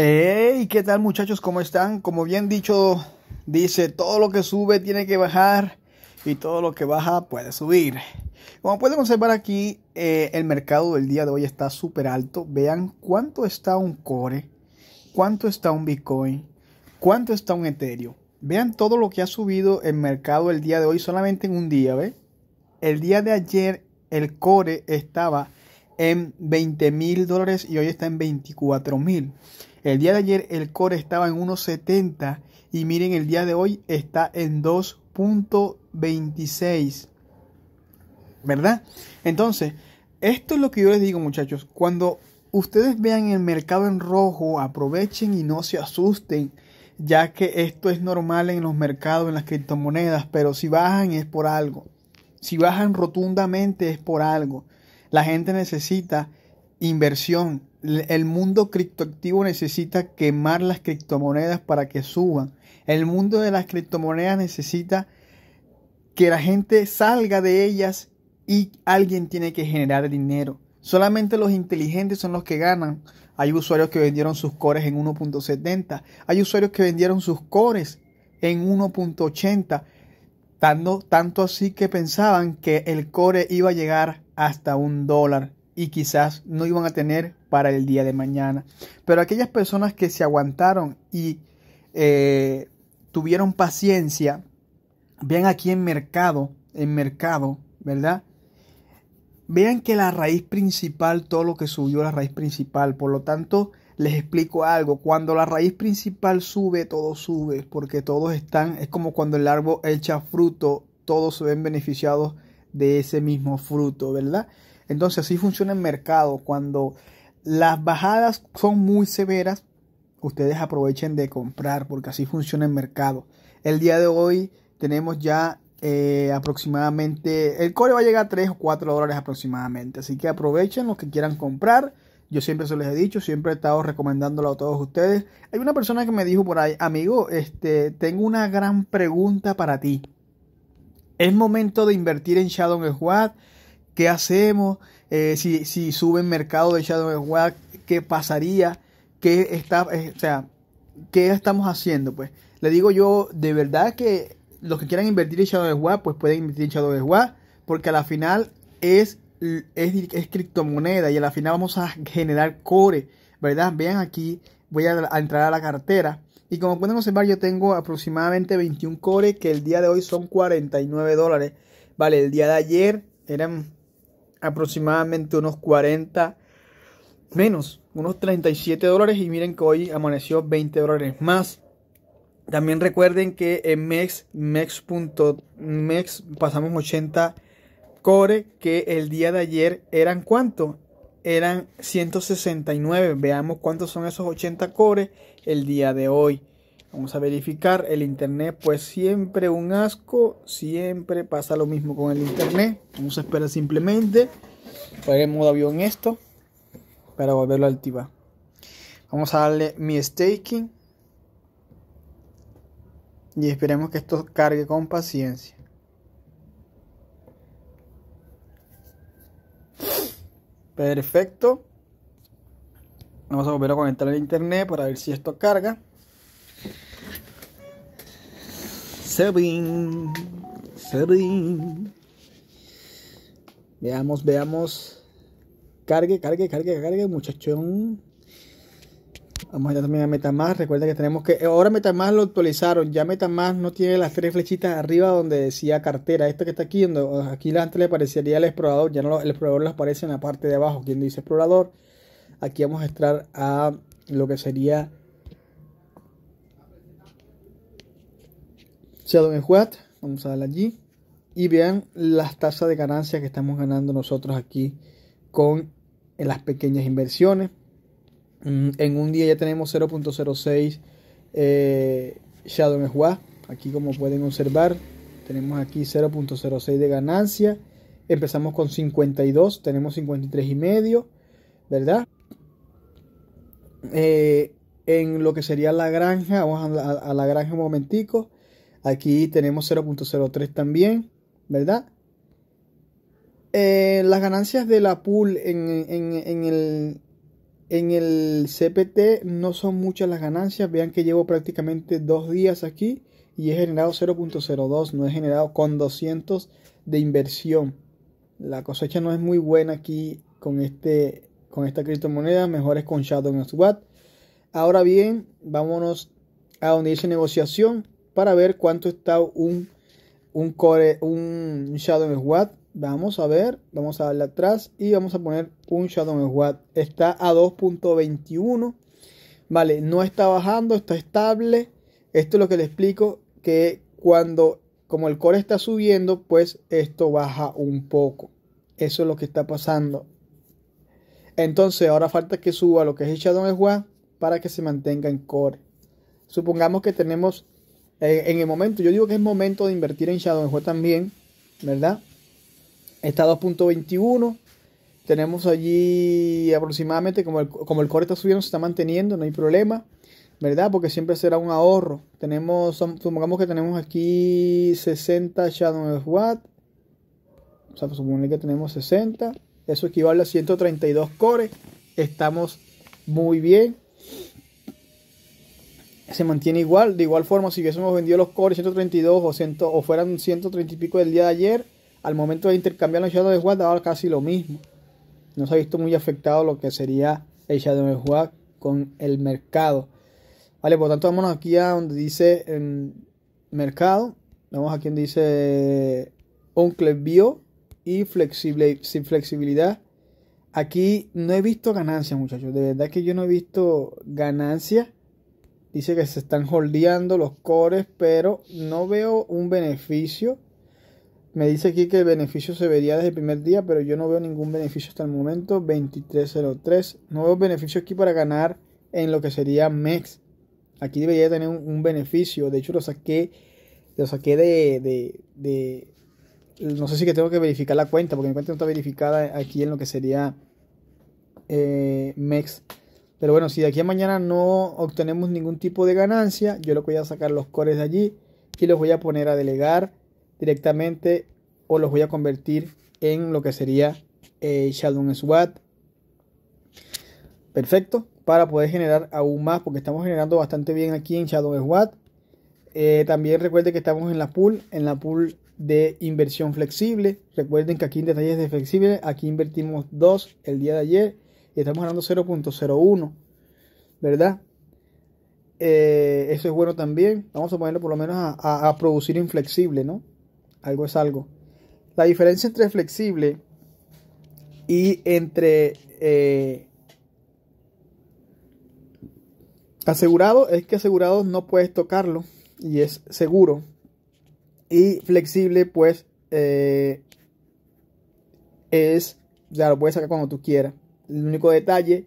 Hey, ¿qué tal muchachos? ¿Cómo están? Como bien dicho, dice, todo lo que sube tiene que bajar y todo lo que baja puede subir. Como pueden observar aquí, eh, el mercado del día de hoy está súper alto. Vean cuánto está un core, cuánto está un Bitcoin, cuánto está un Ethereum. Vean todo lo que ha subido el mercado el día de hoy solamente en un día, ¿ve? El día de ayer el core estaba en 20 mil dólares y hoy está en 24 mil. El día de ayer el core estaba en 1.70 y miren el día de hoy está en 2.26. ¿Verdad? Entonces, esto es lo que yo les digo muchachos. Cuando ustedes vean el mercado en rojo, aprovechen y no se asusten, ya que esto es normal en los mercados, en las criptomonedas, pero si bajan es por algo. Si bajan rotundamente es por algo. La gente necesita Inversión. El mundo criptoactivo necesita quemar las criptomonedas para que suban. El mundo de las criptomonedas necesita que la gente salga de ellas y alguien tiene que generar dinero. Solamente los inteligentes son los que ganan. Hay usuarios que vendieron sus cores en 1.70. Hay usuarios que vendieron sus cores en 1.80. Tanto, tanto así que pensaban que el core iba a llegar hasta un dólar y quizás no iban a tener para el día de mañana. Pero aquellas personas que se aguantaron y eh, tuvieron paciencia, vean aquí en mercado, en mercado, ¿verdad? Vean que la raíz principal, todo lo que subió la raíz principal, por lo tanto, les explico algo, cuando la raíz principal sube, todo sube, porque todos están, es como cuando el árbol echa fruto, todos se ven beneficiados de ese mismo fruto, ¿verdad? Entonces así funciona el mercado. Cuando las bajadas son muy severas, ustedes aprovechen de comprar porque así funciona el mercado. El día de hoy tenemos ya eh, aproximadamente, el core va a llegar a 3 o 4 dólares aproximadamente. Así que aprovechen los que quieran comprar. Yo siempre se les he dicho, siempre he estado recomendándolo a todos ustedes. Hay una persona que me dijo por ahí, amigo, este, tengo una gran pregunta para ti. ¿Es momento de invertir en Shadow Squad? ¿Qué hacemos? Eh, si, si sube el mercado de Shadow of War, ¿qué pasaría? ¿Qué, está, eh, sea, ¿Qué estamos haciendo? Pues le digo yo, de verdad que los que quieran invertir en Shadow of War, pues pueden invertir en Shadow of War, porque a la final es, es, es criptomoneda y a la final vamos a generar core, ¿verdad? Vean aquí, voy a, a entrar a la cartera. Y como pueden observar, yo tengo aproximadamente 21 core que el día de hoy son 49 dólares. Vale, el día de ayer eran aproximadamente unos 40, menos, unos 37 dólares. Y miren que hoy amaneció 20 dólares más. También recuerden que en MEX, mex mex pasamos 80 cores. que el día de ayer eran cuánto? Eran 169. Veamos cuántos son esos 80 cores el día de hoy. Vamos a verificar el internet, pues siempre un asco, siempre pasa lo mismo con el internet. Vamos a esperar simplemente, poner en modo avión esto, para volverlo a activar. Vamos a darle mi staking y esperemos que esto cargue con paciencia. Perfecto. Vamos a volver a conectar el internet para ver si esto carga. Sebin Sebin Veamos, veamos. Cargue, cargue, cargue, cargue, muchachón. Vamos allá también a MetaMask. Recuerda que tenemos que. Eh, ahora MetaMask lo actualizaron. Ya MetaMask no tiene las tres flechitas arriba donde decía cartera. esto que está aquí, aquí antes le aparecería el explorador. Ya no el explorador las aparece en la parte de abajo. Quien dice explorador. Aquí vamos a entrar a lo que sería Shadow and vamos a darle allí. Y vean las tasas de ganancia que estamos ganando nosotros aquí con eh, las pequeñas inversiones. Mm, en un día ya tenemos 0.06 eh, Shadow en Aquí como pueden observar, tenemos aquí 0.06 de ganancia. Empezamos con 52, tenemos 53 y medio, ¿verdad? Eh, en lo que sería la granja, vamos a la granja un momentico. Aquí tenemos 0.03 también, ¿verdad? Eh, las ganancias de la pool en, el, en el CPT no son muchas las ganancias. Vean que llevo prácticamente dos días aquí y he generado 0.02, no he generado con 200 de inversión. La cosecha no es muy buena aquí con, este, con esta criptomoneda, mejor es con Shadow Swap. Ahora bien, vámonos a donde dice negociación para ver cuánto está un, un core, un Shadow Vamos a ver, vamos a darle atrás y vamos a poner un Shadow Watt. Está a 2.21. Vale, no está bajando, está estable. Esto es lo que le explico, que cuando, como el core está subiendo, pues esto baja un poco. Eso es lo que está pasando. Entonces, ahora falta que suba lo que es el Shadow Watt para que se mantenga en core. Supongamos que tenemos eh, en el momento, yo digo que es momento de invertir en Shadow Watt, también, ¿verdad? Está 2.21. Tenemos allí aproximadamente, como el, como el core está subiendo, se está manteniendo, no hay problema, ¿verdad? Porque siempre será un ahorro. Tenemos, supongamos que tenemos aquí 60 Shadow Watt. O sea, pues, supone que tenemos 60. Eso equivale a 132 cores. Estamos muy bien se mantiene igual. De igual forma, si hubiésemos vendido los cobres 132 o, o fueran 130 y pico del día de ayer, al momento de intercambiar los Shadow de Juan daba casi lo mismo. No se ha visto muy afectado lo que sería el Shadow de Juan con el mercado. Vale, por lo tanto, vámonos aquí a donde dice en em, mercado. Vamos aquí donde dice Uncle Bio y flexible, sin flexibilidad. Aquí no he visto ganancia, muchachos. De verdad que yo no he visto ganancia. Dice que se están holdeando los cores, pero no veo un beneficio. Me dice aquí que el beneficio se vería desde el primer día, pero yo no veo ningún beneficio hasta el momento. 2303. No veo beneficio aquí para ganar en lo que sería MEX. Aquí debería tener un, beneficio. De hecho, lo saqué. Lo saqué de, No sé si que tengo que verificar la cuenta, porque mi cuenta no está verificada aquí en lo que sería eh, MEX. Pero bueno, si de aquí a mañana no obtenemos ningún tipo de ganancia, yo lo voy a sacar los cores de allí y los voy a poner a delegar directamente o los voy a convertir en lo que sería eh, Shadow SWAT. Perfecto, para poder generar aún más, porque estamos generando bastante bien aquí en Shadow SWAT. Eh, también recuerden que estamos en la pool, en la pool de inversión flexible. Recuerden que aquí en detalles de flexible, aquí invertimos dos el día de ayer y estamos ganando 0.01, ¿verdad? Eh, eso es bueno también. Vamos a ponerlo por lo menos a, producir inflexible, ¿no? Algo es algo. La diferencia entre flexible y entre eh, asegurado es que asegurado no puedes tocarlo y es seguro. Y flexible, pues, eh, es, ya lo puedes sacar cuando tú quieras. El único detalle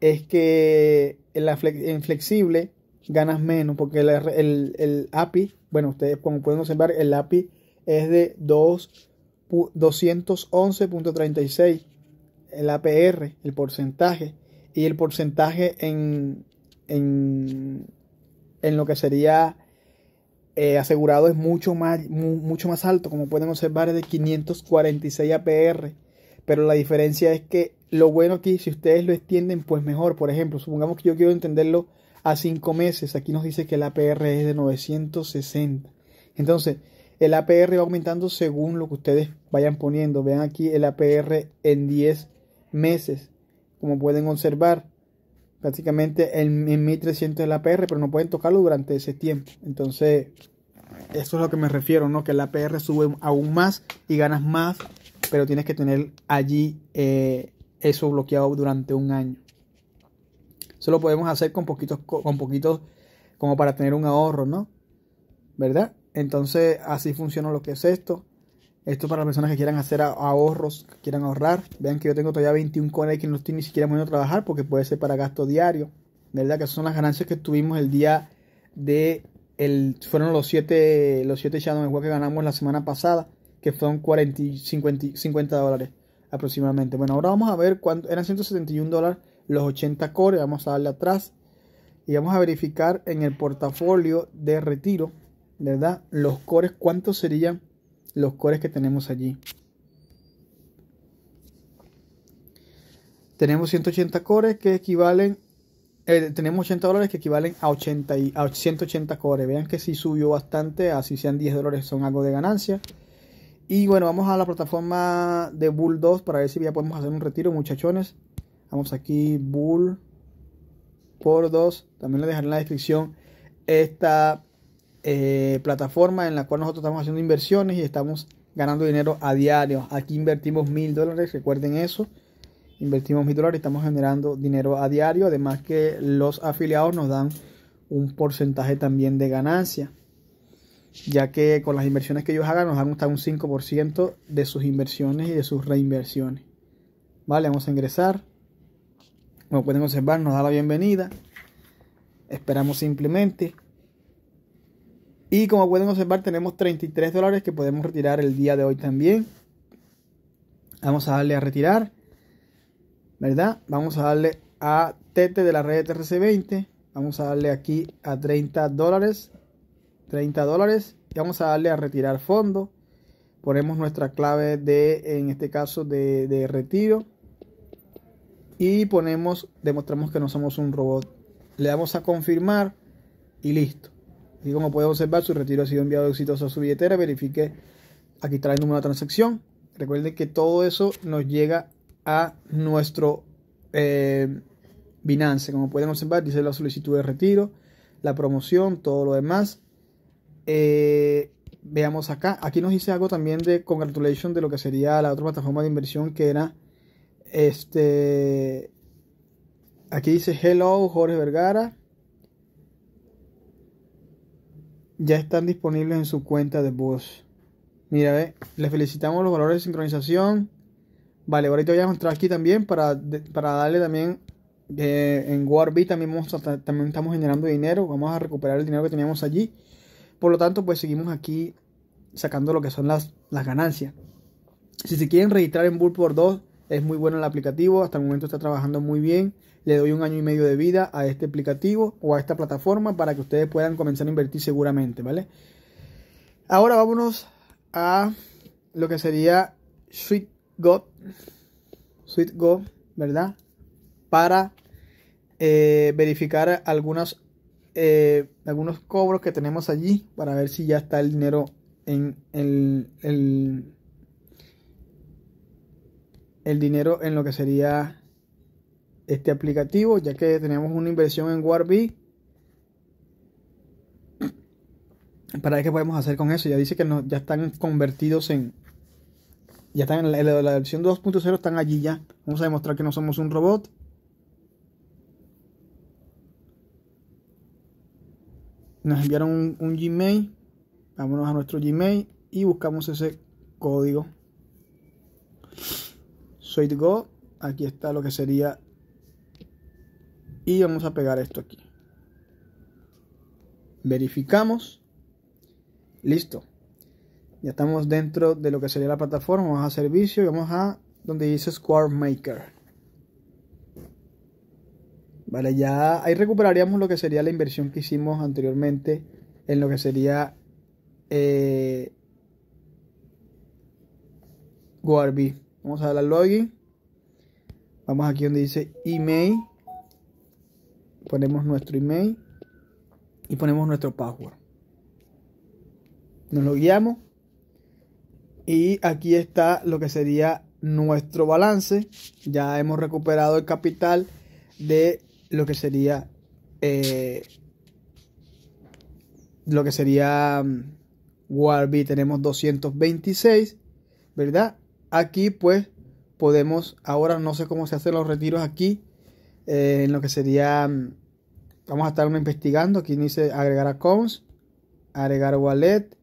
es que en, la flexible ganas menos porque el, API, bueno, ustedes como pueden observar, el API es de 211.36, el APR, el porcentaje, y el porcentaje en, lo que sería eh, asegurado es mucho más, mucho más alto, como pueden observar, es de 546 APR pero la diferencia es que lo bueno aquí, si ustedes lo extienden, pues mejor. Por ejemplo, supongamos que yo quiero entenderlo a 5 meses. Aquí nos dice que el APR es de 960. Entonces, el APR va aumentando según lo que ustedes vayan poniendo. Vean aquí el APR en 10 meses. Como pueden observar, prácticamente en, 1300 1300 el APR, pero no pueden tocarlo durante ese tiempo. Entonces, eso es lo que me refiero, ¿no? Que el APR sube aún más y ganas más pero tienes que tener allí eh, eso bloqueado durante un año. Eso lo podemos hacer con poquitos, con poquitos, como para tener un ahorro, ¿no? ¿Verdad? Entonces, así funciona lo que es esto. Esto es para las personas que quieran hacer ahorros, que quieran ahorrar. Vean que yo tengo todavía 21 coins que no estoy ni siquiera poniendo a trabajar porque puede ser para gasto diario. ¿Verdad? Que son las ganancias que tuvimos el día de... fueron los 7 los siete Shadow que ganamos la semana pasada que son 40, 50, 50 dólares aproximadamente. Bueno, ahora vamos a ver cuánto eran 171 dólares los 80 cores Vamos a darle atrás y vamos a verificar en el portafolio de retiro, ¿verdad? Los cores, cuántos serían los cores que tenemos allí. Tenemos 180 cores que equivalen, eh, tenemos 80 dólares que equivalen a, 80 y, a 180 cores. Vean que si sí subió bastante, así sean 10 dólares son algo de ganancia. Y bueno, vamos a la plataforma de Bull 2 para ver si ya podemos hacer un retiro, muchachones. Vamos aquí, Bull por 2. También les dejaré en la descripción esta eh, plataforma en la cual nosotros estamos haciendo inversiones y estamos ganando dinero a diario. Aquí invertimos mil dólares, recuerden eso. Invertimos mil dólares, y estamos generando dinero a diario. Además que los afiliados nos dan un porcentaje también de ganancia ya que con las inversiones que ellos hagan nos dan gustado un 5% de sus inversiones y de sus reinversiones. Vale, vamos a ingresar. Como pueden observar, nos da la bienvenida. Esperamos simplemente. Y como pueden observar, tenemos 33 dólares que podemos retirar el día de hoy también. Vamos a darle a retirar. ¿Verdad? Vamos a darle a Tete de la red de TRC20. Vamos a darle aquí a 30 dólares 30 dólares y vamos a darle a retirar fondo ponemos nuestra clave de en este caso de, retiro y ponemos demostramos que no somos un robot le damos a confirmar y listo y como pueden observar su retiro ha sido enviado exitoso a su billetera verifique aquí está el número de transacción recuerden que todo eso nos llega a nuestro eh, Binance como pueden observar dice la solicitud de retiro la promoción todo lo demás eh, veamos acá. Aquí nos dice algo también de congratulation de lo que sería la otra plataforma de inversión que era este. Aquí dice hello Jorge Vergara. Ya están disponibles en su cuenta de voz. Mira, ve, le felicitamos los valores de sincronización. Vale, ahorita voy a mostrar aquí también para, para darle también eh, en Warby también, también estamos generando dinero. Vamos a recuperar el dinero que teníamos allí. Por lo tanto, pues seguimos aquí sacando lo que son las, ganancias. Si se quieren registrar en Bull por 2, es muy bueno el aplicativo, hasta el momento está trabajando muy bien. Le doy un año y medio de vida a este aplicativo o a esta plataforma para que ustedes puedan comenzar a invertir seguramente, ¿vale? Ahora vámonos a lo que sería SweetGo, SweetGo, ¿verdad? Para eh, verificar algunas eh, algunos cobros que tenemos allí para ver si ya está el dinero en el, el, dinero en lo que sería este aplicativo, ya que tenemos una inversión en Warby. Para ver qué podemos hacer con eso. Ya dice que ya están convertidos en. Ya están en la versión 2.0, están allí ya. Vamos a demostrar que no somos un robot. nos enviaron un, Gmail, vámonos a nuestro Gmail y buscamos ese código. Soy Go, aquí está lo que sería y vamos a pegar esto aquí. Verificamos. Listo. Ya estamos dentro de lo que sería la plataforma. Vamos a servicio y vamos a donde dice Square Maker. Vale, ya ahí recuperaríamos lo que sería la inversión que hicimos anteriormente en lo que sería eh, Vamos a darle al login. Vamos aquí donde dice email. Ponemos nuestro email y ponemos nuestro password. Nos lo guiamos. Y aquí está lo que sería nuestro balance. Ya hemos recuperado el capital de lo que sería. Eh, lo que sería. Mm, Warby tenemos 226, ¿verdad? Aquí pues podemos, ahora no sé cómo se hacen los retiros aquí, eh, en lo que sería, mm, vamos a estar investigando, aquí dice agregar a agregar wallet,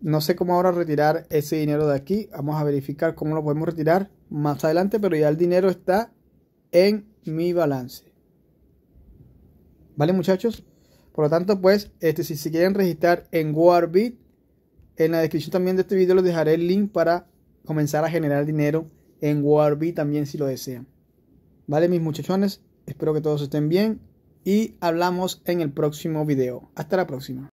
no sé cómo ahora retirar ese dinero de aquí, vamos a verificar cómo lo podemos retirar más adelante, pero ya el dinero está en mi balance. ¿Vale, muchachos? Por lo tanto, pues, este, si se quieren registrar en Warbit, en la descripción también de este video les dejaré el link para comenzar a generar dinero en Warbit también si lo desean. ¿Vale, mis muchachones? Espero que todos estén bien y hablamos en el próximo video. Hasta la próxima.